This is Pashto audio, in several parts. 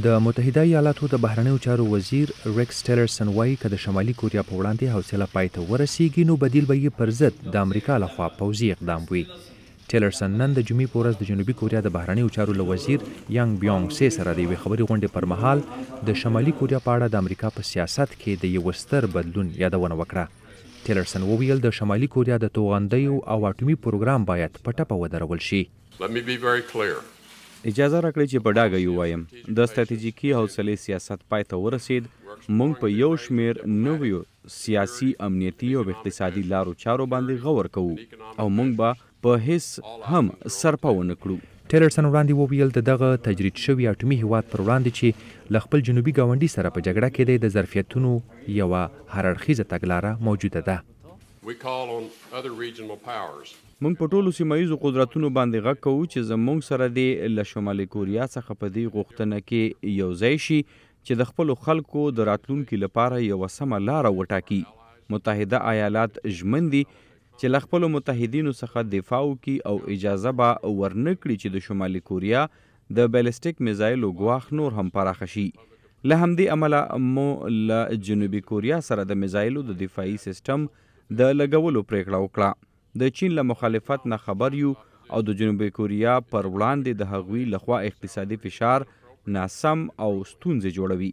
د متحده ایالاتو د بهرنیو چارو وزیر ریکس ټیلرسن وایي که د شمالي کوریا په وړاندې حوصله پای ته ورسیږي نو بدیل به یې پر ضد د امریکا لخوا پوځي اقدام وي ټیلرسن نن د جمعې په ورځ د جنوبي کوریا د بهرنیو چارو له وزیر یانګ بیونګ سي سره د یوې خبرې غونډې پر مهال د شمالي کوریا په اړه د امریکا په سیاست کې د یو ستر بدلون یادونه وکړه ټیلرسن وویل د شمالي کوریا د توغندیو او اټومي پروګرام باید په ټپه ودرول شي Let me be very clear. اجازه راکړئ چې په ډاګه یو وایم د ستراتیژیکي حوصلې سیاست پای ته ورسید موږ په یو شمیر نویو سیاسي امنیتي او اقتصادي لارو چارو باندې غور کوو او موږ به په هیڅ هم سرپا ونه کړو ټیلرسن وړاندې وویل د دغه تجرید شوی اټومي هیواد پر وړاندې چې ل خپل جنوبي گاونډي سره په جګړه کې د ظرفیتونو یو هررخیزه تګلاره موجوده ده موږ په ټولو سیمایزو قدرتونو باندې غږ کوو چې زموږ سره د لشمالي کوریا څخه په دې غوښتنه کې یو ځای شي چې د خپل خلکو د راتلونکو لپاره یو سم لار وټاکي متحده ایالات ژمن دي چې ل خپل متحدینو څخه دفاع وکړي او اجازه به ورنکړي چې د شمالي کوریا د بیلسټیک میزایلو غواخ نور هم پراخ شي له همدې عمله مو له جنوبي کوریا سره د میزایلو د دفاعي سیستم د لګولو پریکړه وکړه د چین له مخالفت نه خبر یو او د جنوبي کوریا پر وړاندې د هغوی لخوا اقتصادي فشار ناسم او ستونزې جوړوي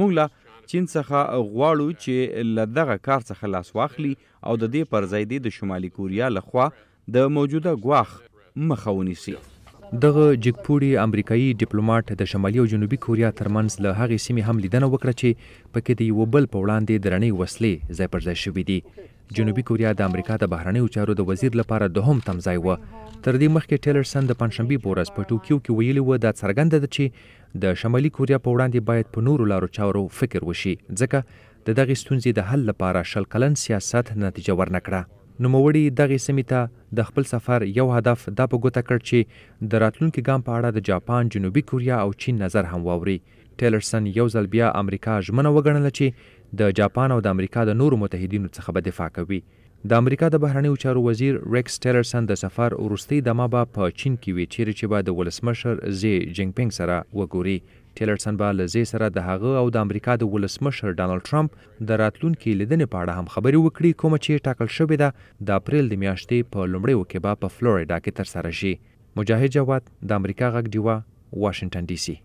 موږ له چین څخه غواړو چې له دغه کار څخه لاس واخلي او د دې پر ځای د شمالي کوریا لخوا د موجوده ګواخ مخه ونیسي دغه جګپوړي امریکایي ډیپلوماټ د شمالي او جنوبي کوریا ترمنځ له هغې سیمې هم لیدنه وکړه چې پکې د یو بل په وړاندې درنې وسلې ځای پر ځای شوې دي جنوبي کوریا د امریکا د بهرنیو چارو د وزیر لپاره دوهم تمځای و تر دې مخکې ټیلرسن د پنځشنبه په ورځ په ټوکیو کې ویلي و دا څرګنده ده چې د شمالي کوریا په وړاندې باید په نورو لارو چارو فکر وشي ځکه د دغې ستونزې د حل لپاره شل کلن سیاست نتیجه ورنکړه نوموړي دغې سیمې ته د خپل سفر یو هدف دا په ګوته کړ چې د راتلونکي ګام په اړه د جاپان جنوبي کوریا او چین نظر هم واوري ټیلرسن یو ځل بیا امریکا ژمنه وګڼله چې د جاپان او د امریکا د نورو متحدینو څخه به دفاع کوي د امریکا د بهرنیو چارو وزیر ریکس ټیلرسن د سفر وروستۍ دمه به په چین کې وي چیرې چې به د ولسمشر زی جینګپینګ سره وګوري ټیلرسن به له زی سره د هغه او د امریکا د ولسمشر ډانلډ ټرمپ د راتلونکي لیدنې په اړه هم خبرې وکړي کومه چې ټاکل شوې ده د اپریل د میاشتې په لومړیو کې به په فلوریدا کې ترسره شي مجاهد جواد د امریکا غږ دیوه واشنگټن ډي سي